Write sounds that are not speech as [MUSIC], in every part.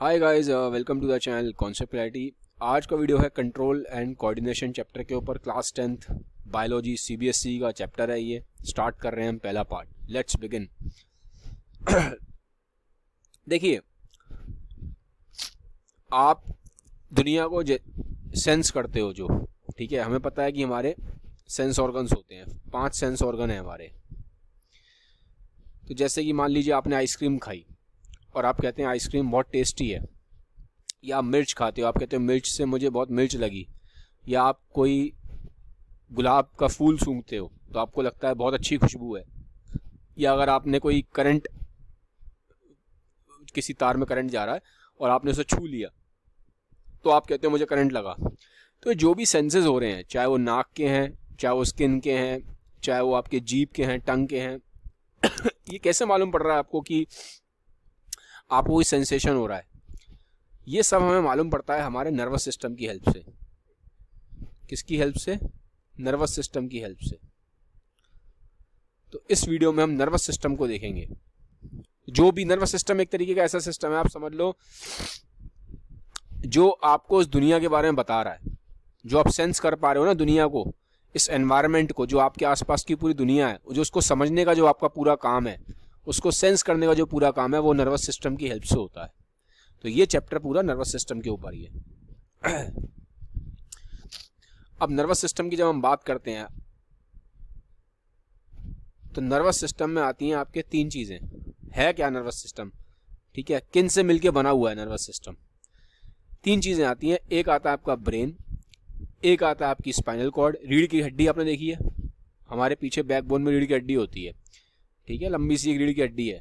hi guys welcome to the channel concept clarity आज का video है कंट्रोल एंड कोऑर्डिनेशन चैप्टर के ऊपर क्लास टेंथ बायोलॉजी सीबीएसई का चैप्टर है ये स्टार्ट कर रहे हैं हम पहला पार्ट लेट्स बिगिन देखिए आप दुनिया को सेंस करते हो जो ठीक है हमें पता है कि हमारे सेंस ऑर्गन्स होते हैं पांच सेंस ऑर्गन हैं हमारे तो जैसे कि मान लीजिए आपने आइसक्रीम खाई और आप कहते हैं आइसक्रीम बहुत टेस्टी है या मिर्च खाते हो आप कहते हो मिर्च से मुझे बहुत मिर्च लगी या आप कोई गुलाब का फूल सूंघते हो तो आपको लगता है बहुत अच्छी खुशबू है या अगर आपने कोई करंट किसी तार में करंट जा रहा है और आपने उसे छू लिया तो आप कहते हो मुझे करंट लगा तो जो भी सेंसेस हो रहे हैं चाहे वो नाक के हैं चाहे वो स्किन के हैं चाहे वो आपके जीप के हैं टंग के हैं [COUGHS] ये कैसे मालूम पड़ रहा है आपको कि आपको कोई सेंसेशन हो रहा है ये सब हमें मालूम पड़ता है हमारे नर्वस सिस्टम की हेल्प से किसकी हेल्प से नर्वस सिस्टम की हेल्प से तो इस वीडियो में हम नर्वस सिस्टम को देखेंगे जो भी नर्वस सिस्टम एक तरीके का ऐसा सिस्टम है आप समझ लो जो आपको इस दुनिया के बारे में बता रहा है जो आप सेंस कर पा रहे हो ना दुनिया को इस एनवायरनमेंट को जो आपके आसपास की पूरी दुनिया है जो उसको समझने का जो आपका पूरा काम है उसको सेंस करने का जो पूरा काम है वो नर्वस सिस्टम की हेल्प से होता है तो ये चैप्टर पूरा नर्वस सिस्टम के ऊपर ही है [CLEARS THROAT] अब नर्वस सिस्टम की जब हम बात करते हैं तो नर्वस सिस्टम में आती हैं आपके तीन चीज़ें है क्या नर्वस सिस्टम ठीक है किन से मिलके बना हुआ है नर्वस सिस्टम तीन चीज़ें आती हैं एक आता है आपका ब्रेन एक आता है आपकी स्पाइनल कॉर्ड रीढ़ की हड्डी आपने देखी है हमारे पीछे बैकबोन में रीढ़ की हड्डी होती है ठीक है लंबी सी एक रीढ़ की हड्डी है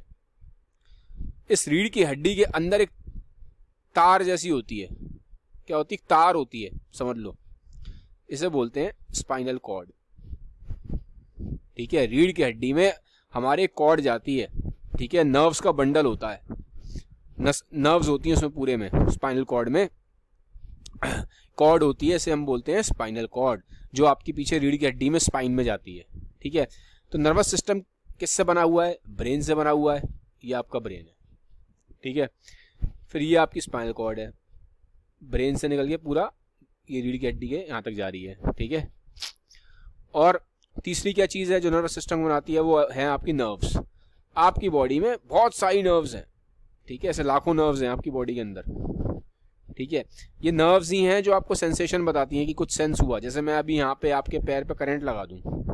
इस रीढ़ की हड्डी के अंदर एक तार जैसी होती है क्या होती है तार होती है समझ लो इसे बोलते हैं स्पाइनल कॉर्ड ठीक है रीढ़ की हड्डी में हमारे कॉर्ड जाती है ठीक है नर्व्स का बंडल होता है नर्व्स होती है उसमें पूरे में स्पाइनल कॉर्ड में कॉर्ड होती है इसे हम बोलते हैं स्पाइनल कॉर्ड जो आपके पीछे रीढ़ की हड्डी में स्पाइन में जाती है ठीक है तो नर्वस सिस्टम किससे बना हुआ है ब्रेन से बना हुआ है ये आपका ब्रेन है ठीक है फिर ये आपकी स्पाइनल कॉर्ड है ब्रेन से निकल के पूरा ये रीढ़ की हड्डी के यहाँ तक जा रही है ठीक है और तीसरी क्या चीज़ है जो नर्वस सिस्टम बनाती है वो है आपकी नर्व्स आपकी बॉडी में बहुत सारी नर्व्स हैं ठीक है ऐसे लाखों नर्व्स हैं आपकी बॉडी के अंदर ठीक है ये नर्व्स ही हैं जो आपको सेंसेशन बताती हैं कि कुछ सेंस हुआ जैसे मैं अभी यहाँ पे आपके पैर पे करंट लगा दूँ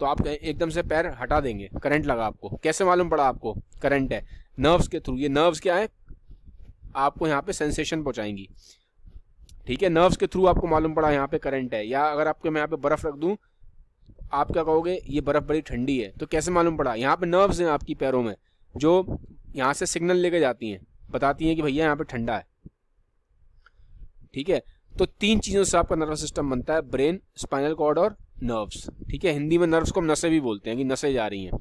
तो आप एकदम से पैर हटा देंगे करंट लगा आपको कैसे मालूम पड़ा आपको करंट है नर्व्स के थ्रू ये नर्व्स क्या है आपको यहाँ पे सेंसेशन पहुँचाएंगी ठीक है नर्व्स के थ्रू आपको मालूम पड़ा यहाँ पे करंट है या अगर आपको मैं यहाँ पे बर्फ़ रख दूँ आप क्या कहोगे ये बर्फ़ बड़ी ठंडी है तो कैसे मालूम पड़ा यहाँ पे नर्व्स हैं आपकी पैरों में जो यहाँ से सिग्नल लेके जाती हैं बताती हैं कि भैया यहाँ पे ठंडा है ठीक है तो तीन चीज़ों से आपका नर्वस सिस्टम बनता है ब्रेन स्पाइनल कॉर्ड और नर्व्स ठीक है हिंदी में नर्व्स को हम नसें भी बोलते हैं कि नसें जा रही हैं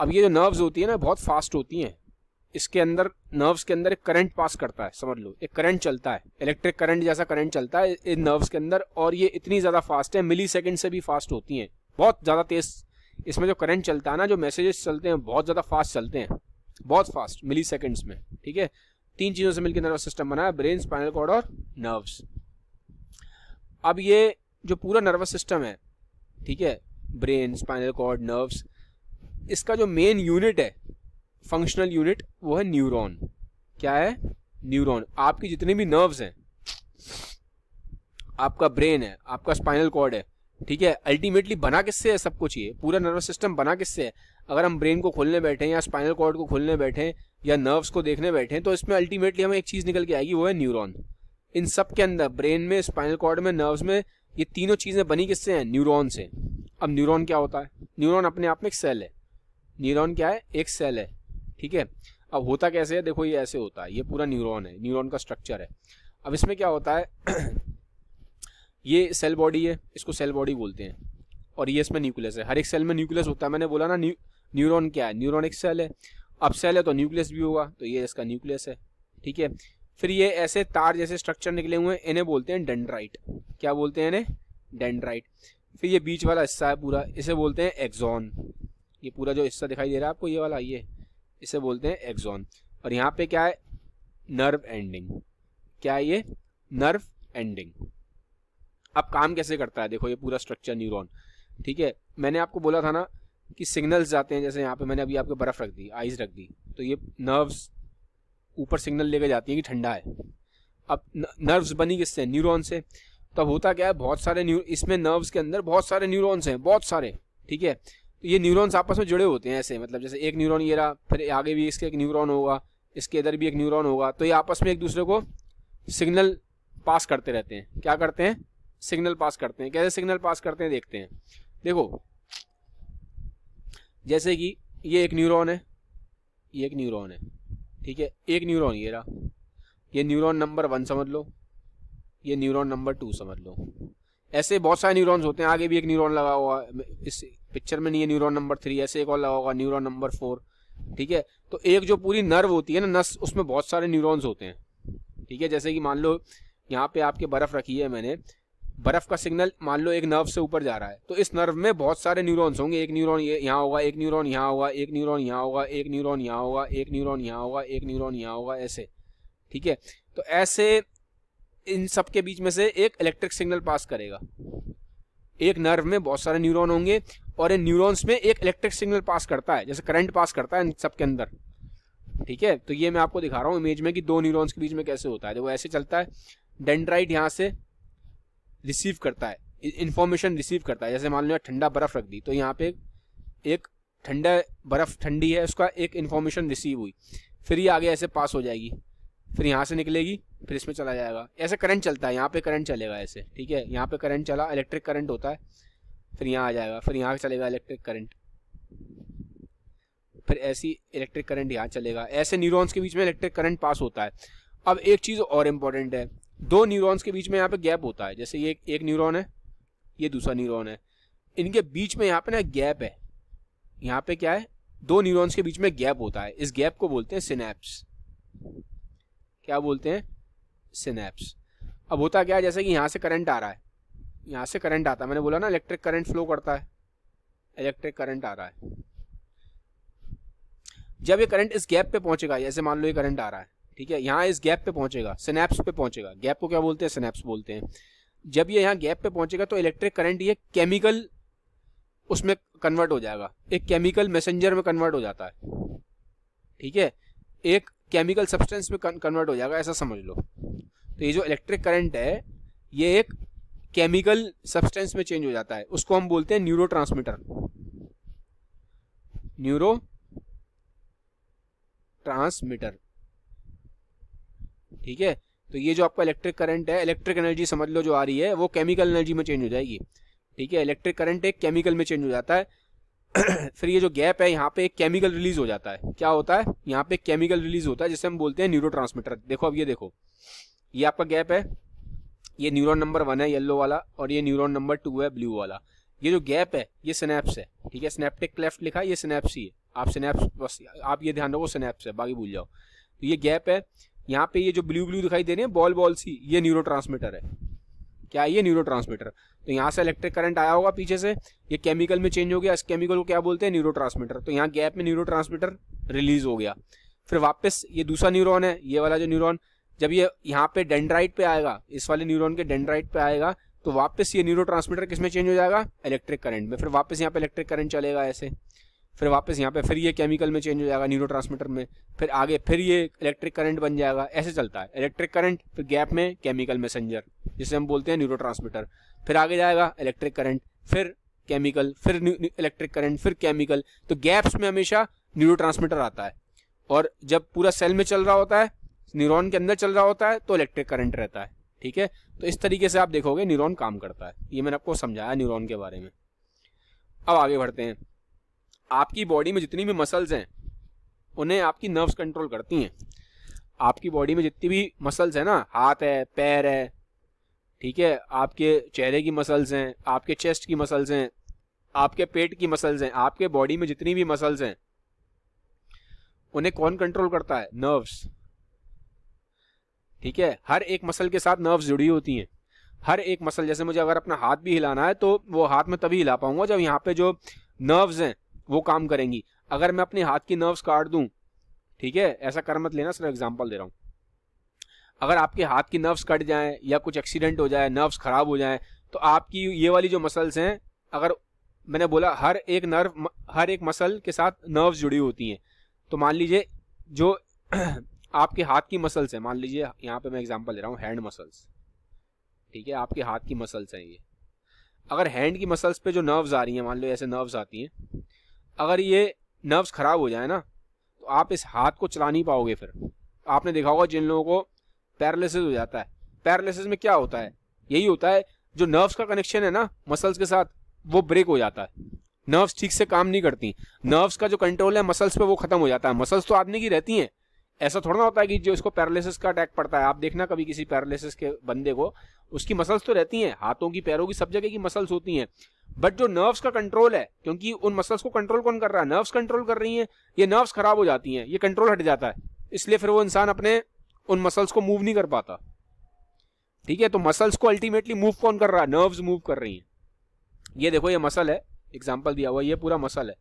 अब ये जो नर्व्स होती है ना बहुत फास्ट होती हैं इसके अंदर नर्व्स के अंदर एक करंट पास करता है समझ लो एक करंट चलता है इलेक्ट्रिक करंट जैसा करंट चलता है इन नर्व्स के अंदर और ये इतनी ज़्यादा फास्ट है मिली सेकेंड से भी फास्ट होती हैं बहुत ज़्यादा तेज़ इसमें जो करंट चलता है ना जो मैसेजेस चलते हैं बहुत ज़्यादा फास्ट चलते हैं बहुत फास्ट मिली सेकेंड्स में ठीक है तीन चीज़ों से मिलकर नर्वस सिस्टम बना है ब्रेन स्पाइनल कॉर्ड और नर्व्स अब ये जो पूरा नर्वस सिस्टम है ठीक है ब्रेन स्पाइनल कॉर्ड नर्व्स इसका जो मेन यूनिट है फंक्शनल यूनिट वो है न्यूरॉन क्या है न्यूरॉन आपकी जितने भी नर्व्स हैं आपका ब्रेन है आपका स्पाइनल कॉर्ड है ठीक है अल्टीमेटली बना किससे है सब कुछ ये पूरा नर्वस सिस्टम बना किससे है अगर हम ब्रेन को खोलने बैठे या स्पाइनल कॉर्ड को खोलने बैठे या नर्व्स को देखने बैठे तो इसमें अल्टीमेटली हमें एक चीज़ निकल के आएगी वो है न्यूरॉन इन सब के अंदर ब्रेन में स्पाइनल कॉर्ड में नर्व्स में ये तीनों चीज़ें बनी किससे हैं न्यूरॉन से अब न्यूरॉन क्या होता है न्यूरॉन अपने आप में एक सेल है न्यूरॉन क्या है एक सेल है ठीक है अब होता कैसे है देखो ये ऐसे होता है ये पूरा न्यूरॉन है न्यूरॉन का स्ट्रक्चर है अब इसमें क्या होता है [CLEARS THROAT] ये सेल बॉडी है इसको सेल बॉडी बोलते हैं और ये इसमें न्यूक्लियस है हर एक सेल में न्यूक्लियस होता है मैंने बोला ना न्यूरॉन क्या है न्यूरॉन एक सेल है अब सेल है तो न्यूक्लियस भी होगा तो ये इसका न्यूक्लियस है ठीक है फिर ये ऐसे तार जैसे स्ट्रक्चर निकले हुए हैं इन्हें बोलते हैं डेंड्राइट क्या बोलते हैं इन्हें डेंड्राइट फिर ये बीच वाला हिस्सा है पूरा इसे बोलते हैं एक्जॉन ये पूरा जो हिस्सा दिखाई दे रहा है आपको ये वाला ये इसे बोलते हैं एक्जॉन और यहाँ पे क्या है नर्व एंडिंग क्या है ये नर्व एंडिंग अब काम कैसे करता है देखो ये पूरा स्ट्रक्चर न्यूरॉन ठीक है मैंने आपको बोला था ना कि सिग्नल्स जाते हैं जैसे यहाँ पे मैंने अभी आपको बर्फ़ रख दी आइज रख दी तो ये नर्व्स ऊपर सिग्नल लेकर जाती है कि ठंडा है अब नर्व्स बनी किससे न्यूरॉन से तब होता क्या है बहुत सारे न्यू इसमें नर्व्स के अंदर बहुत सारे न्यूरॉन्स हैं बहुत सारे ठीक है तो ये न्यूरॉन्स आपस में जुड़े होते हैं ऐसे मतलब जैसे एक न्यूरॉन ये रहा फिर आगे भी इसके एक न्यूरॉन होगा इसके इधर भी एक न्यूरॉन होगा तो ये आपस में एक दूसरे को सिग्नल पास करते रहते हैं क्या करते हैं सिग्नल पास करते हैं कैसे सिग्नल पास करते हैं देखते हैं देखो जैसे कि ये एक न्यूरॉन है ये एक न्यूरॉन है ठीक है एक न्यूरॉन ये रहा ये न्यूरॉन नंबर वन समझ लो ये न्यूरॉन नंबर टू समझ लो ऐसे बहुत सारे न्यूरॉन्स होते हैं आगे भी एक न्यूरॉन लगा हुआ इस पिक्चर में नहीं है न्यूरॉन नंबर थ्री ऐसे एक और लगा होगा न्यूरॉन नंबर फोर ठीक है तो एक जो पूरी नर्व होती है ना नस उसमें बहुत सारे न्यूरॉन्स होते हैं ठीक है जैसे कि मान लो यहाँ पे आपके बर्फ रखी है मैंने बर्फ का सिग्नल मान लो एक नर्व से ऊपर जा रहा है तो इस नर्व में बहुत सारे न्यूरॉन्स होंगे एक न्यूरॉन ये यहाँ होगा एक न्यूरॉन यहाँ होगा एक न्यूरॉन यहाँ होगा एक न्यूरॉन यहाँ होगा एक न्यूरॉन यहाँ होगा एक न्यूरॉन यहाँ होगा ऐसे ठीक है तो ऐसे इन सब के बीच में से एक इलेक्ट्रिक सिग्नल पास करेगा एक नर्व में बहुत सारे न्यूरोन होंगे और इन न्यूरोन्स में एक इलेक्ट्रिक सिग्नल पास करता है जैसे करंट पास करता है इन सब के अंदर ठीक है तो ये मैं आपको दिखा रहा हूँ इमेज में कि दो न्यूरोन्स के बीच में कैसे होता है देखो ऐसे चलता है डेंड्राइट यहाँ से रिसीव करता है इन्फॉर्मेशन रिसीव करता है जैसे मान लो ठंडा बर्फ रख दी तो यहाँ पे एक ठंडा बर्फ ठंडी है उसका एक इन्फॉर्मेशन रिसीव हुई फिर ये आगे ऐसे पास हो जाएगी फिर यहाँ से निकलेगी फिर इसमें चला जाएगा ऐसे करंट चलता है यहाँ पे करंट चलेगा ऐसे ठीक है यहाँ पे करंट चला इलेक्ट्रिक करंट होता है फिर यहाँ आ जाएगा फिर यहाँ चलेगा इलेक्ट्रिक करंट फिर ऐसी इलेक्ट्रिक करंट यहाँ चलेगा ऐसे न्यूरॉन्स के बीच में इलेक्ट्रिक करंट पास होता है अब एक चीज़ और इम्पोर्टेंट है दो न्यूरॉन्स के बीच में यहाँ पे गैप होता है जैसे ये एक न्यूरॉन है ये दूसरा न्यूरॉन है इनके बीच में यहाँ पे ना गैप है यहाँ पे क्या है दो न्यूरॉन्स के बीच में गैप होता है इस गैप को बोलते हैं सिनेप्स क्या बोलते हैं सिनेप्स अब होता क्या है जैसे कि यहाँ से करंट आ रहा है यहाँ से करंट आता है मैंने बोला ना इलेक्ट्रिक करंट फ्लो करता है इलेक्ट्रिक करंट आ रहा है जब ये करंट इस गैप पे पहुंचेगा जैसे मान लो ये करंट आ रहा है ठीक है यहाँ इस गैप पे पहुंचेगा स्नैप्स पे पहुंचेगा गैप को क्या बोलते हैं स्नैप्स बोलते हैं जब ये यहाँ गैप पे पहुंचेगा तो इलेक्ट्रिक करंट ये केमिकल उसमें कन्वर्ट हो जाएगा एक केमिकल मैसेंजर में कन्वर्ट हो जाता है ठीक है एक केमिकल सब्सटेंस में कन्वर्ट हो जाएगा ऐसा समझ लो तो ये जो इलेक्ट्रिक करंट है ये एक केमिकल सब्सटेंस में चेंज हो जाता है उसको हम बोलते हैं न्यूरो ट्रांसमीटर न्यूरो ट्रांसमीटर ठीक है तो ये जो आपका इलेक्ट्रिक करंट है इलेक्ट्रिक एनर्जी समझ लो जो आ रही है वो केमिकल एनर्जी में चेंज हो जाएगी ठीक है इलेक्ट्रिक करंट एक केमिकल में चेंज हो जाता है [CLEARS THROAT] फिर ये जो गैप है यहाँ पे एक केमिकल रिलीज हो जाता है क्या होता है यहाँ पे केमिकल रिलीज होता है जिसे हम बोलते हैं न्यूरो देखो अब ये देखो ये आपका गैप है ये न्यूरोन नंबर वन है येल्लो वाला और ये न्यूरोन नंबर टू है ब्लू वाला ये जो गैप है ये स्नेप्स है ठीक है स्नेपटिक लेफ्ट लिखा है ये सिनेप्स ही है आप स्नेप्स बस आप ये ध्यान रखो सिनेप्स है बाकी भूल जाओ तो ये गैप है यहाँ पे ये जो ब्लू ब्लू दिखाई दे रही है बॉल बॉल सी ये न्यूरो है क्या ये न्यूरो तो यहाँ से इलेक्ट्रिक करंट आया होगा पीछे से ये केमिकल में चेंज हो गया इस केमिकल को क्या बोलते हैं न्यूरो तो यहाँ गैप में न्यूरो रिलीज हो गया फिर वापस ये दूसरा न्यूरोन है ये वाला जो न्यूरोन जब ये यहाँ पे डेंड्राइट पे आएगा इस वाले न्यूरोन के डेंड्राइट पे आएगा तो वापस ये न्यूरो ट्रांसमीटर किसमें चेंज हो जाएगा इलेक्ट्रिक करंट में फिर वापस यहाँ पे इलेक्ट्रिक करंट चलेगा ऐसे फिर वापस यहाँ पे फिर ये केमिकल में चेंज हो जाएगा ट्रांसमीटर में फिर आगे फिर ये इलेक्ट्रिक करंट बन जाएगा ऐसे चलता है इलेक्ट्रिक करंट फिर गैप में केमिकल मैसेंजर जिसे हम बोलते हैं ट्रांसमीटर फिर आगे जाएगा इलेक्ट्रिक करंट फिर केमिकल फिर इलेक्ट्रिक करंट फिर केमिकल तो गैप्स में हमेशा ट्रांसमीटर आता है और जब पूरा सेल में चल रहा होता है न्यूरॉन के अंदर चल रहा होता है तो इलेक्ट्रिक करंट रहता है ठीक है तो इस तरीके से आप देखोगे न्यूरोन काम करता है ये मैंने आपको समझाया न्यूरोन के बारे में अब आगे बढ़ते हैं आपकी बॉडी में जितनी भी मसल्स हैं उन्हें आपकी नर्व्स कंट्रोल करती हैं आपकी बॉडी में जितनी भी मसल्स हैं ना हाथ है पैर है ठीक है आपके चेहरे की मसल्स हैं आपके चेस्ट की मसल्स हैं आपके पेट की मसल्स हैं आपके बॉडी में जितनी भी मसल्स हैं उन्हें कौन कंट्रोल करता है नर्व्स ठीक है हर एक मसल के साथ नर्व्स जुड़ी होती हैं हर एक मसल जैसे मुझे अगर अपना हाथ भी हिलाना है तो वो हाथ में तभी हिला पाऊंगा जब यहाँ पे जो नर्व्स हैं वो काम करेंगी अगर मैं अपने हाथ की नर्व्स काट दूं ठीक है ऐसा कर मत लेना सर एग्जांपल दे रहा हूं अगर आपके हाथ की नर्व्स कट जाए या कुछ एक्सीडेंट हो जाए नर्व्स खराब हो जाए तो आपकी ये वाली जो मसल्स हैं अगर मैंने बोला हर एक नर्व हर एक मसल के साथ नर्व्स जुड़ी होती हैं तो मान लीजिए जो [CLEARS THROAT] आपके हाथ की मसल्स हैं मान लीजिए यहाँ पे मैं एग्जांपल दे रहा हूँ हैंड मसल्स ठीक है आपके हाथ की मसल्स हैं ये अगर हैंड की मसल्स पे जो नर्व्स आ रही हैं मान लो ऐसे नर्व्स आती हैं अगर ये नर्व्स ख़राब हो जाए ना तो आप इस हाथ को चला नहीं पाओगे फिर आपने देखा होगा जिन लोगों को पैरालिसिस हो जाता है पैरालिसिस में क्या होता है यही होता है जो नर्व्स का कनेक्शन है ना मसल्स के साथ वो ब्रेक हो जाता है नर्व्स ठीक से काम नहीं करती नर्व्स का जो कंट्रोल है मसल्स पे वो खत्म हो जाता है मसल्स तो आदमी की रहती हैं ऐसा थोड़ा ना होता है कि जो इसको पैरालिसिस का अटैक पड़ता है आप देखना कभी किसी पैरालिसिस के बंदे को उसकी मसल्स तो रहती हैं हाथों की पैरों की सब जगह की मसल्स होती हैं बट जो नर्व्स का कंट्रोल है क्योंकि उन मसल्स को कंट्रोल कौन कर रहा है नर्व्स कंट्रोल कर रही हैं ये नर्व्स खराब हो जाती हैं ये कंट्रोल हट जाता है इसलिए फिर वो इंसान अपने उन मसल्स को मूव नहीं कर पाता ठीक है तो मसल्स को अल्टीमेटली मूव कौन कर रहा है नर्व्स मूव कर रही हैं ये देखो ये मसल है एग्जाम्पल दिया हुआ ये पूरा मसल है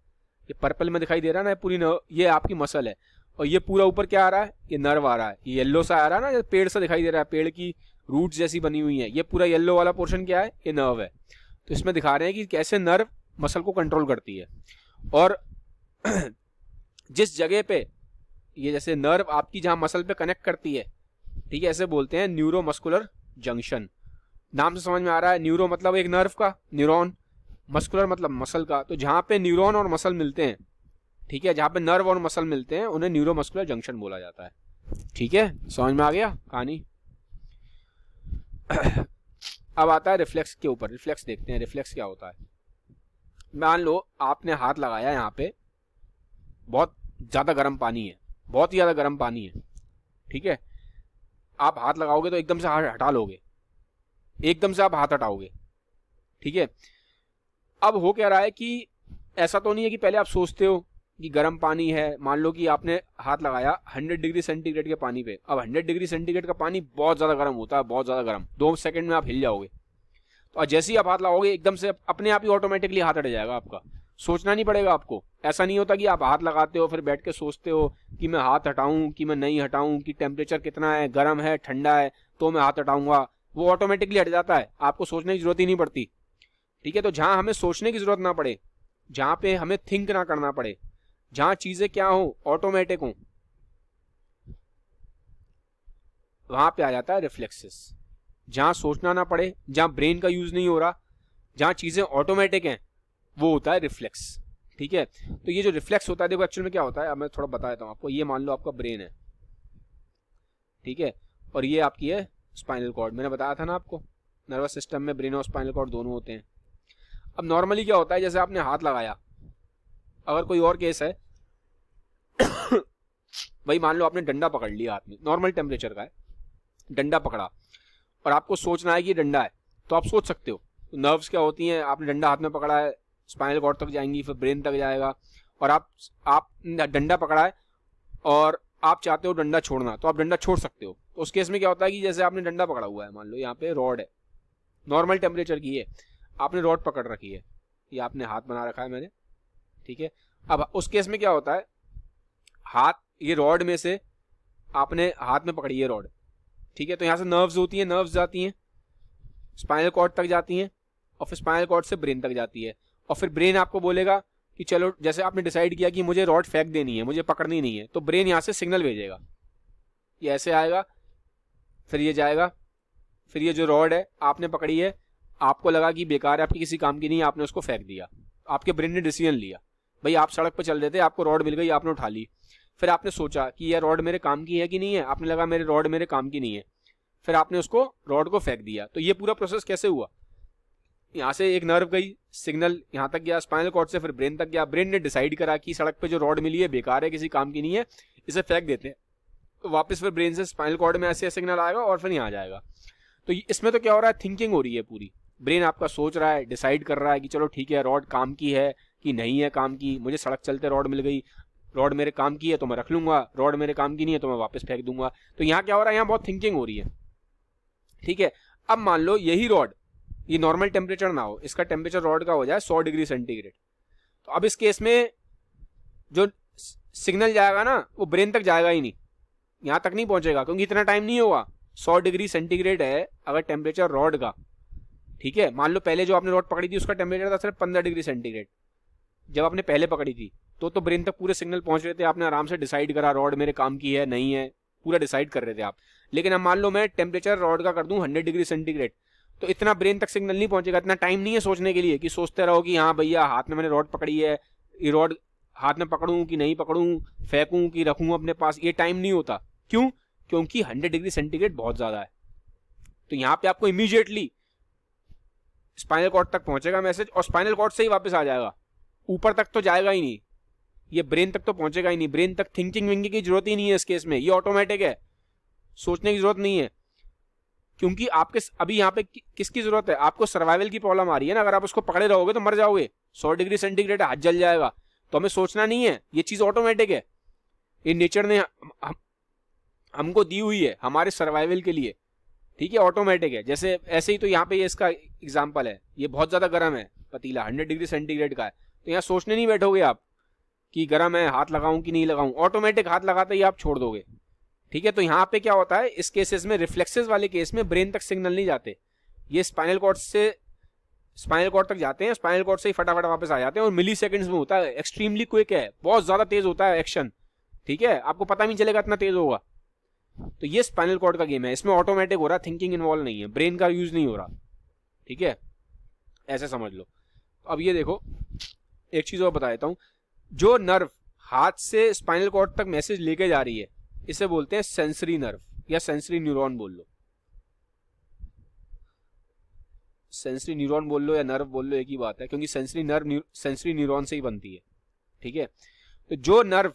ये पर्पल में दिखाई दे रहा है ना पूरी नर्व ये आपकी मसल है और ये पूरा ऊपर क्या आ रहा है ये नर्व आ रहा है ये येल्लो सा आ रहा है ना पेड़ सा दिखाई दे रहा है पेड़ की रूट जैसी बनी हुई है ये पूरा येल्लो वाला पोर्शन क्या है ये नर्व है तो इसमें दिखा रहे हैं कि कैसे नर्व मसल को कंट्रोल करती है और [CLEARS THROAT] जिस जगह पे ये जैसे नर्व आपकी जहाँ मसल पे कनेक्ट करती है ठीक है ऐसे बोलते हैं न्यूरो मस्कुलर जंक्शन नाम से समझ में आ रहा है न्यूरो मतलब एक नर्व का न्यूरॉन मस्कुलर मतलब मसल का तो जहाँ पे न्यूरॉन और मसल मिलते हैं ठीक है जहाँ पे नर्व और मसल मिलते हैं उन्हें न्यूरो मस्कुलर जंक्शन बोला जाता है ठीक है समझ में आ गया कहानी [CLEARS THROAT] अब आता है रिफ्लेक्स के ऊपर रिफ्लेक्स देखते हैं रिफ्लेक्स क्या होता है मान लो आपने हाथ लगाया यहाँ पे बहुत ज़्यादा गर्म पानी है बहुत ही ज़्यादा गर्म पानी है ठीक है आप हाथ लगाओगे तो एकदम से हाथ हटा लोगे एकदम से आप हाथ हटाओगे ठीक है अब हो क्या रहा है कि ऐसा तो नहीं है कि पहले आप सोचते हो कि गर्म पानी है मान लो कि आपने हाथ लगाया 100 डिग्री सेंटीग्रेड के पानी पे अब 100 डिग्री सेंटीग्रेड का पानी बहुत ज़्यादा गर्म होता है बहुत ज़्यादा गर्म दो सेकंड में आप हिल जाओगे तो जैसे ही आप हाथ लगाओगे एकदम से अपने आप ही ऑटोमेटिकली हाथ हट जाएगा आपका सोचना नहीं पड़ेगा आपको ऐसा नहीं होता कि आप हाथ लगाते हो फिर बैठ के सोचते हो कि मैं हाथ हटाऊं कि मैं नहीं हटाऊं कि टेम्परेचर कितना है गर्म है ठंडा है तो मैं हाथ हटाऊंगा वो ऑटोमेटिकली हट जाता है आपको सोचने की जरूरत ही नहीं पड़ती ठीक है तो जहाँ हमें सोचने की जरूरत ना पड़े जहाँ पे हमें थिंक ना करना पड़े जहां चीजें क्या हो ऑटोमेटिक हो वहां पे आ जाता है रिफ्लेक्सेस जहां सोचना ना पड़े जहां ब्रेन का यूज नहीं हो रहा जहां चीजें ऑटोमेटिक हैं वो होता है रिफ्लेक्स ठीक है तो ये जो रिफ्लेक्स होता है देखो एक्चुअल में क्या होता है अब मैं थोड़ा बता देता हूँ आपको ये मान लो आपका ब्रेन है ठीक है और ये आपकी है स्पाइनल कॉर्ड मैंने बताया था ना आपको नर्वस सिस्टम में ब्रेन और स्पाइनल कॉर्ड दोनों होते हैं अब नॉर्मली क्या होता है जैसे आपने हाथ लगाया अगर कोई और केस है भाई मान लो आपने डंडा पकड़ लिया हाथ में नॉर्मल टेम्परेचर का है डंडा पकड़ा और आपको सोचना है कि डंडा है तो आप सोच सकते हो नर्व्स तो क्या होती हैं आपने डंडा हाथ में पकड़ा है स्पाइनल कॉर्ड तक जाएंगी फिर ब्रेन तक जाएगा और आप आप डंडा पकड़ा है और आप चाहते हो डंडा छोड़ना तो आप डंडा छोड़ सकते हो तो उस केस में क्या होता है कि जैसे आपने डंडा पकड़ा हुआ है मान लो यहाँ पे रॉड है नॉर्मल टेम्परेचर की है आपने रॉड पकड़ रखी है ये आपने हाथ बना रखा है मैंने ठीक है अब उस केस में क्या होता है हाथ ये रॉड में से आपने हाथ में पकड़ी है रॉड ठीक है तो यहाँ से नर्व्स होती हैं नर्व्स जाती हैं स्पाइनल कॉर्ड तक जाती हैं और फिर स्पाइनल कॉर्ड से ब्रेन तक जाती है और फिर ब्रेन आपको बोलेगा कि चलो जैसे आपने डिसाइड किया कि मुझे रॉड फेंक देनी है मुझे पकड़नी नहीं है तो ब्रेन यहाँ से सिग्नल भेजेगा ये ऐसे आएगा फिर ये जाएगा फिर ये जो रॉड है आपने पकड़ी है आपको लगा कि बेकार है आपकी किसी काम की नहीं आपने उसको फेंक दिया आपके ब्रेन ने डिसीजन लिया भाई आप सड़क पर चल रहे थे आपको रॉड मिल गई आपने उठा ली फिर आपने सोचा कि यह रॉड मेरे काम की है कि नहीं है आपने लगा मेरे रॉड मेरे काम की नहीं है फिर आपने उसको रॉड को फेंक दिया तो ये पूरा प्रोसेस कैसे हुआ यहाँ से एक नर्व गई सिग्नल यहाँ तक गया स्पाइनल कॉर्ड से फिर ब्रेन तक गया ब्रेन ने डिसाइड करा कि सड़क पे जो रॉड मिली है बेकार है किसी काम की नहीं है इसे फेंक देते हैं तो वापस फिर ब्रेन से स्पाइनल कॉर्ड में ऐसे सिग्नल आएगा और फिर यहाँ जाएगा तो इसमें तो क्या हो रहा है थिंकिंग हो रही है पूरी ब्रेन आपका सोच रहा है डिसाइड कर रहा है कि चलो ठीक है रॉड काम की है कि नहीं है काम की मुझे सड़क चलते रॉड मिल गई रॉड मेरे काम की है तो मैं रख लूंगा रॉड मेरे काम की नहीं है तो मैं वापस फेंक दूंगा तो यहाँ क्या हो रहा है यहाँ बहुत थिंकिंग हो रही है ठीक है अब मान लो यही रॉड ये नॉर्मल टेम्परेचर ना हो इसका टेम्परेचर रॉड का हो जाए सौ डिग्री सेंटीग्रेड तो अब इस केस में जो सिग्नल जाएगा ना वो ब्रेन तक जाएगा ही नहीं यहाँ तक नहीं पहुंचेगा क्योंकि इतना टाइम नहीं होगा सौ डिग्री सेंटीग्रेड है अगर टेम्परेचर रॉड का ठीक है मान लो पहले जो आपने रॉड पकड़ी थी उसका टेम्परेचर था सिर्फ पंद्रह डिग्री सेंटीग्रेड जब आपने पहले पकड़ी थी तो तो ब्रेन तक पूरे सिग्नल पहुंच रहे थे आपने आराम से डिसाइड करा रॉड मेरे काम की है नहीं है पूरा डिसाइड कर रहे थे आप लेकिन अब मान लो मैं टेम्परेचर रॉड का कर दूं हंड्रेड डिग्री सेंटीग्रेड तो इतना ब्रेन तक सिग्नल नहीं पहुंचेगा इतना टाइम नहीं है सोचने के लिए कि सोचते रहो कि हाँ भैया हाथ में मैंने रॉड पकड़ी है ये रॉड हाथ में पकड़ूं कि नहीं पकड़ूं फेंकूं कि रखूं अपने पास ये टाइम नहीं होता क्यों क्योंकि हंड्रेड डिग्री सेंटीग्रेड बहुत ज़्यादा है तो यहाँ पे आपको इमीजिएटली स्पाइनल कॉर्ड तक पहुंचेगा मैसेज और स्पाइनल कॉर्ड से ही वापस आ जाएगा ऊपर तक तो जाएगा ही नहीं ये ब्रेन तक तो पहुंचेगा ही नहीं ब्रेन तक थिंकिंग विंकिंग की जरूरत ही नहीं है इस केस में ये ऑटोमेटिक है सोचने की जरूरत नहीं है क्योंकि आपके अभी यहाँ पे कि, किसकी जरूरत है आपको सर्वाइवल की प्रॉब्लम आ रही है ना अगर आप उसको पकड़े रहोगे तो मर जाओगे सौ डिग्री सेंटीग्रेड हाथ जल जाएगा तो हमें सोचना नहीं है ये चीज़ ऑटोमेटिक है ये नेचर ने हम, हम, हमको दी हुई है हमारे सर्वाइवल के लिए ठीक है ऑटोमेटिक है जैसे ऐसे ही तो यहाँ पे ये इसका एग्जाम्पल है ये बहुत ज़्यादा गर्म है पतीला हंड्रेड डिग्री सेंटीग्रेड का है तो यहाँ सोचने नहीं बैठोगे आप कि गरा है हाथ लगाऊं कि नहीं लगाऊं ऑटोमेटिक हाथ लगाते ही आप छोड़ दोगे ठीक है तो यहाँ पे क्या होता है इस केसेस में रिफ्लेक्सेस वाले केस में ब्रेन तक सिग्नल नहीं जाते ये स्पाइनल कॉर्ड से स्पाइनल कॉर्ड तक जाते हैं स्पाइनल कॉर्ड से ही फटाफट वापस आ जाते हैं और मिली सेकेंड्स में होता है एक्सट्रीमली क्विक है बहुत ज़्यादा तेज होता है एक्शन ठीक है आपको पता नहीं चलेगा इतना तेज होगा तो ये स्पाइनल कॉर्ड का गेम है इसमें ऑटोमेटिक हो रहा है थिंकिंग इन्वॉल्व नहीं है ब्रेन का यूज नहीं हो रहा ठीक है ऐसे समझ लो अब ये देखो एक चीज़ और बता देता हूँ जो नर्व हाथ से स्पाइनल कॉर्ड तक मैसेज लेके जा रही है इसे बोलते हैं सेंसरी नर्व या सेंसरी न्यूरॉन बोल लो सेंसरी न्यूरॉन बोल लो या नर्व बोल लो एक ही बात है क्योंकि सेंसरी नर्व सेंसरी न्यूरॉन से ही बनती है ठीक है तो जो नर्व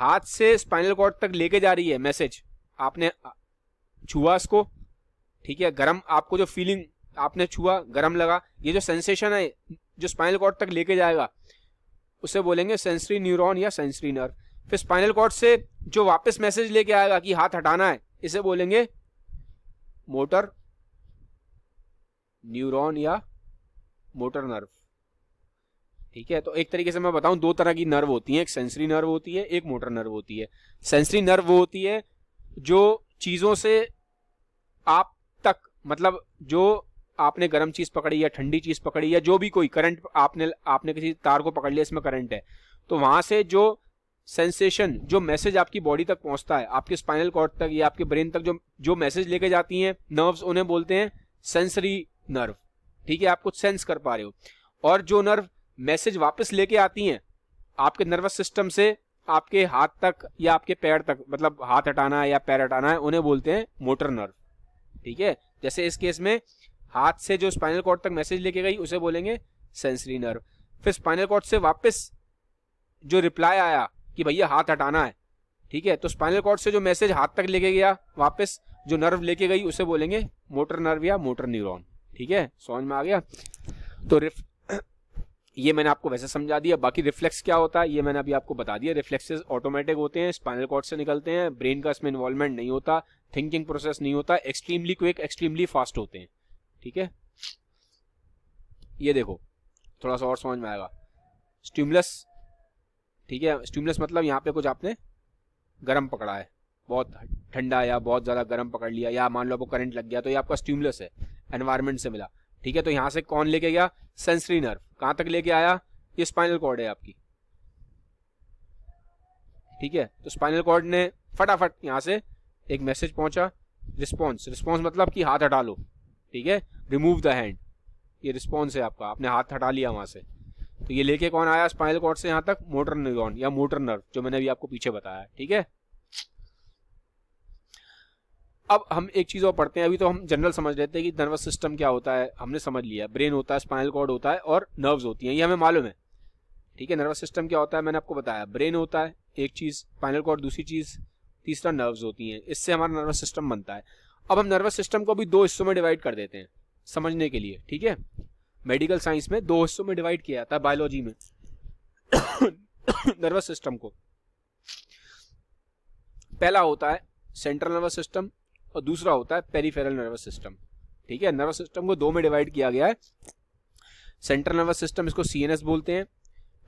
हाथ से स्पाइनल कॉर्ड तक लेके जा रही है मैसेज आपने छुआ इसको ठीक है गर्म आपको जो फीलिंग आपने छुआ गर्म लगा ये जो सेंसेशन है जो स्पाइनल कॉर्ड तक लेके जाएगा उसे बोलेंगे सेंसरी न्यूरॉन या सेंसरी नर्व फिर स्पाइनल कॉर्ड से जो वापस मैसेज लेके आएगा कि हाथ हटाना है इसे बोलेंगे मोटर न्यूरॉन या मोटर नर्व ठीक है तो एक तरीके से मैं बताऊं दो तरह की नर्व होती है एक सेंसरी नर्व होती है एक मोटर नर्व होती है सेंसरी नर्व वो होती है जो चीजों से आप तक मतलब जो आपने गर्म चीज पकड़ी या ठंडी चीज पकड़ी या जो भी कोई करंट आपने आपने किसी तार को पकड़ लिया इसमें करंट है तो वहां से जो सेंसेशन जो मैसेज आपकी बॉडी तक पहुंचता है आपके स्पाइनल कॉर्ड तक या आपके ब्रेन तक जो जो मैसेज लेके जाती है नर्व्स उन्हें बोलते हैं सेंसरी नर्व ठीक है आप कुछ सेंस कर पा रहे हो और जो नर्व मैसेज वापस लेके आती हैं आपके नर्वस सिस्टम से आपके हाथ तक या आपके पैर तक मतलब हाथ हटाना है या पैर हटाना है उन्हें बोलते हैं मोटर नर्व ठीक है जैसे इस केस में हाथ से जो स्पाइनल कॉर्ड तक मैसेज लेके गई उसे बोलेंगे सेंसरी नर्व फिर स्पाइनल कॉर्ड से वापस जो रिप्लाई आया कि भैया हाथ हटाना है ठीक है तो स्पाइनल कॉर्ड से जो मैसेज हाथ तक लेके गया वापस जो नर्व लेके गई उसे बोलेंगे मोटर नर्व या मोटर न्यूरॉन ठीक है समझ में आ गया तो रिफ [COUGHS] ये मैंने आपको वैसे समझा दिया बाकी रिफ्लेक्स क्या होता है ये मैंने अभी आपको बता दिया रिफ्लेक्सेस ऑटोमेटिक होते हैं स्पाइनल कॉर्ड से निकलते हैं ब्रेन का इसमें इन्वॉल्वमेंट नहीं होता थिंकिंग प्रोसेस नहीं होता एक्सट्रीमली क्विक एक्सट्रीमली फास्ट होते हैं ठीक है ये देखो थोड़ा सा और समझ में आएगा स्ट्यूमलेस ठीक है स्ट्यूमलेस मतलब यहाँ पे कुछ आपने गर्म पकड़ा है बहुत ठंडा या बहुत ज़्यादा गर्म पकड़ लिया या मान लो आपको करंट लग गया तो ये आपका स्ट्यूमलेस है एनवायरमेंट से मिला ठीक है तो यहाँ से कौन लेके गया सेंसरी नर्व कहाँ तक लेके आया ये स्पाइनल कॉर्ड है आपकी ठीक है तो स्पाइनल कॉर्ड ने फटाफट यहाँ से एक मैसेज पहुंचा रिस्पॉन्स रिस्पॉन्स मतलब कि हाथ हटा लो ठीक है रिमूव द हैंड ये रिस्पॉन्स है आपका आपने हाथ हटा लिया वहाँ से तो ये लेके कौन आया स्पाइनल कॉर्ड से यहाँ तक मोटर न्यूरॉन या मोटर नर्व जो मैंने अभी आपको पीछे बताया ठीक है अब हम एक चीज़ और पढ़ते हैं अभी तो हम जनरल समझ लेते हैं कि नर्वस सिस्टम क्या होता है हमने समझ लिया ब्रेन होता है स्पाइनल कॉर्ड होता है और नर्व्स होती हैं ये हमें मालूम है ठीक है नर्वस सिस्टम क्या होता है मैंने आपको बताया ब्रेन होता है एक चीज़ स्पाइनल कॉर्ड दूसरी चीज़ तीसरा नर्व्स होती है इससे हमारा नर्वस सिस्टम बनता है अब हम नर्वस सिस्टम को भी दो हिस्सों में डिवाइड कर देते हैं समझने के लिए ठीक है मेडिकल साइंस में दो हिस्सों में डिवाइड किया जाता है बायोलॉजी में नर्वस [COUGHS] सिस्टम को पहला होता है सेंट्रल नर्वस सिस्टम और दूसरा होता है पेरीफेरल नर्वस सिस्टम ठीक है नर्वस सिस्टम को दो में डिवाइड किया गया है सेंट्रल नर्वस सिस्टम इसको सीएनएस बोलते हैं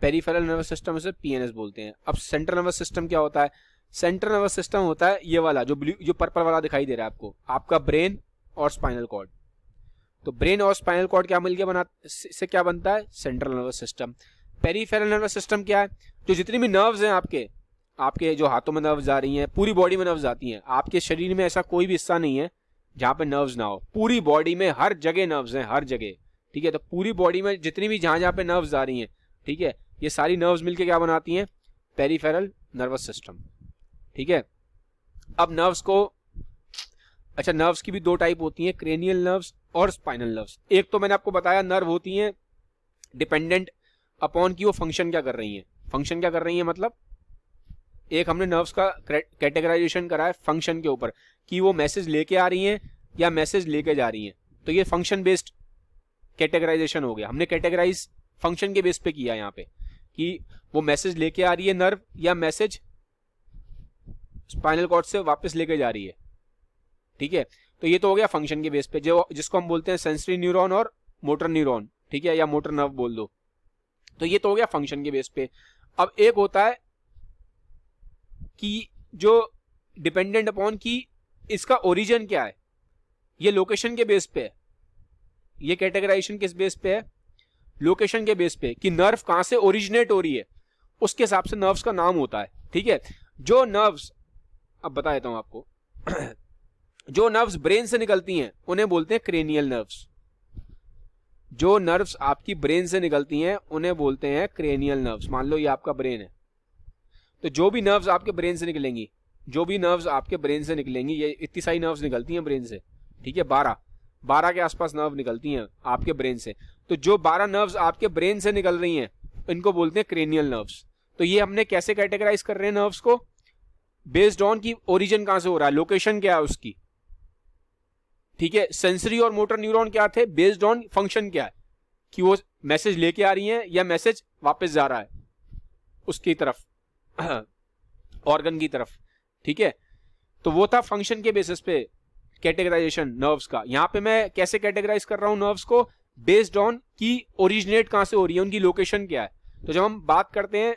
पेरीफेरल नर्वस सिस्टम इसे पीएनएस बोलते हैं अब सेंट्रल नर्वस सिस्टम क्या होता है सेंट्रल नर्वस सिस्टम होता है ये वाला जो ब्लू जो पर्पल वाला दिखाई दे रहा है आपको आपका ब्रेन और स्पाइनल कॉर्ड तो ब्रेन और स्पाइनल कॉर्ड क्या मिलकर बना से क्या बनता है central nervous system peripheral nervous system क्या है जो जितनी भी नर्व्स हैं आपके आपके जो हाथों में नर्व्स आ रही हैं पूरी बॉडी में नर्व्स आती हैं आपके शरीर में ऐसा कोई भी हिस्सा नहीं है जहाँ पे नर्व्स ना हो पूरी बॉडी में हर जगह नर्व्स हैं हर जगह ठीक है तो पूरी बॉडी में जितनी भी जहाँ जहाँ पे नर्व्स आ रही हैं ठीक है ये सारी नर्व्स मिलके क्या बनाती हैं पेरीफेरल नर्वस सिस्टम ठीक है अब नर्व्स को अच्छा नर्व्स की भी दो टाइप होती हैं क्रेनियल नर्व्स और स्पाइनल नर्व्स एक तो मैंने आपको बताया नर्व होती हैं डिपेंडेंट अपॉन की वो फंक्शन क्या कर रही हैं फंक्शन क्या कर रही हैं मतलब एक हमने नर्व्स का कैटेगराइजेशन करा है फंक्शन के ऊपर कि वो मैसेज लेके आ रही हैं या मैसेज लेके जा रही हैं तो ये फंक्शन बेस्ड कैटेगराइजेशन हो गया हमने कैटेगराइज फंक्शन के बेस पे किया यहाँ पे कि वो मैसेज लेके आ रही है नर्व या मैसेज स्पाइनल कॉर्ड से वापस लेके जा रही है ठीक है तो ये तो हो गया फंक्शन के बेस पे जो जिसको हम बोलते हैं सेंसरी न्यूरॉन और मोटर न्यूरॉन ठीक है या मोटर नर्व बोल दो तो ये तो हो गया फंक्शन के बेस पे अब एक होता है कि जो डिपेंडेंट अपॉन की इसका ओरिजिन क्या है ये लोकेशन के बेस पे है ये कैटेगराइजेशन किस बेस पे है लोकेशन के बेस पे कि नर्व कहां से ओरिजिनेट हो रही है उसके हिसाब से नर्व्स का नाम होता है ठीक है जो नर्व्स अब बता देता हूं आपको [CLEARS THROAT] जो नर्व्स ब्रेन से निकलती हैं उन्हें बोलते हैं क्रेनियल नर्व्स जो नर्व्स आपकी ब्रेन से निकलती हैं उन्हें बोलते हैं क्रेनियल नर्व्स मान लो ये आपका ब्रेन है तो जो भी नर्व्स आपके ब्रेन से निकलेंगी जो भी नर्व्स आपके ब्रेन से निकलेंगी ये इतनी सारी नर्व्स निकलती हैं ब्रेन से ठीक है बारह बारह के आसपास नर्व निकलती हैं आपके ब्रेन से तो जो बारह नर्व्स आपके ब्रेन से निकल रही हैं इनको बोलते हैं क्रेनियल नर्व्स तो ये हमने कैसे कैटेगराइज कर रहे हैं नर्व्स को बेस्ड ऑन की ओरिजिन कहां से हो रहा है लोकेशन क्या है उसकी ठीक है सेंसरी और मोटर न्यूरॉन क्या थे बेस्ड ऑन फंक्शन क्या है कि वो मैसेज लेके आ रही है या मैसेज वापस जा रहा है उसकी तरफ ऑर्गन [CLEARS THROAT] की तरफ ठीक है तो वो था फंक्शन के बेसिस पे कैटेगराइजेशन नर्व्स का यहां पे मैं कैसे कैटेगराइज कर रहा हूँ नर्व्स को बेस्ड ऑन की ओरिजिनेट कहां से हो रही है उनकी लोकेशन क्या है तो जब हम बात करते हैं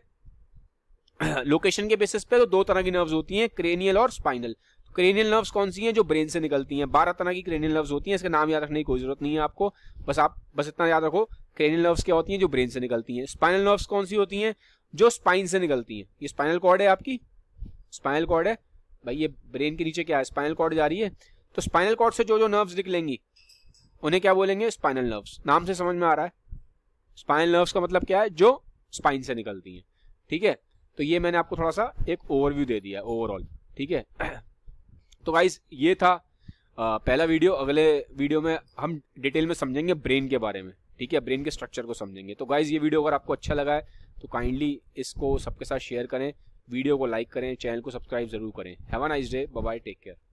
लोकेशन [CLEARS THROAT] के बेसिस पे तो दो तरह की नर्व्स होती हैं क्रेनियल और स्पाइनल क्रेनियल नर्व्स कौन सी हैं जो ब्रेन से निकलती हैं बारह तरह की क्रेनियल नर्व्स होती हैं इसका नाम याद रखने की कोई जरूरत नहीं है आपको बस आप बस इतना याद रखो क्रेनियल नर्व्स क्या होती हैं जो ब्रेन से निकलती हैं स्पाइनल नर्व्स कौन सी होती हैं जो स्पाइन से निकलती हैं ये स्पाइनल कॉर्ड है आपकी स्पाइनल कॉर्ड है भाई ये ब्रेन के नीचे क्या है स्पाइनल कॉर्ड जा रही है तो स्पाइनल कॉर्ड से जो जो नर्व्स निकलेंगी उन्हें क्या बोलेंगे स्पाइनल नर्व्स नाम से समझ में आ रहा है स्पाइनल नर्व्स का मतलब क्या है जो स्पाइन से निकलती हैं ठीक है तो ये मैंने आपको थोड़ा सा एक ओवरव्यू दे दिया ओवरऑल ठीक है तो गाइज ये था पहला वीडियो अगले वीडियो में हम डिटेल में समझेंगे ब्रेन के बारे में ठीक है ब्रेन के स्ट्रक्चर को समझेंगे तो गाइज ये वीडियो अगर आपको अच्छा लगा है तो काइंडली इसको सबके साथ शेयर करें वीडियो को लाइक करें चैनल को सब्सक्राइब जरूर करें have a nice day bye take care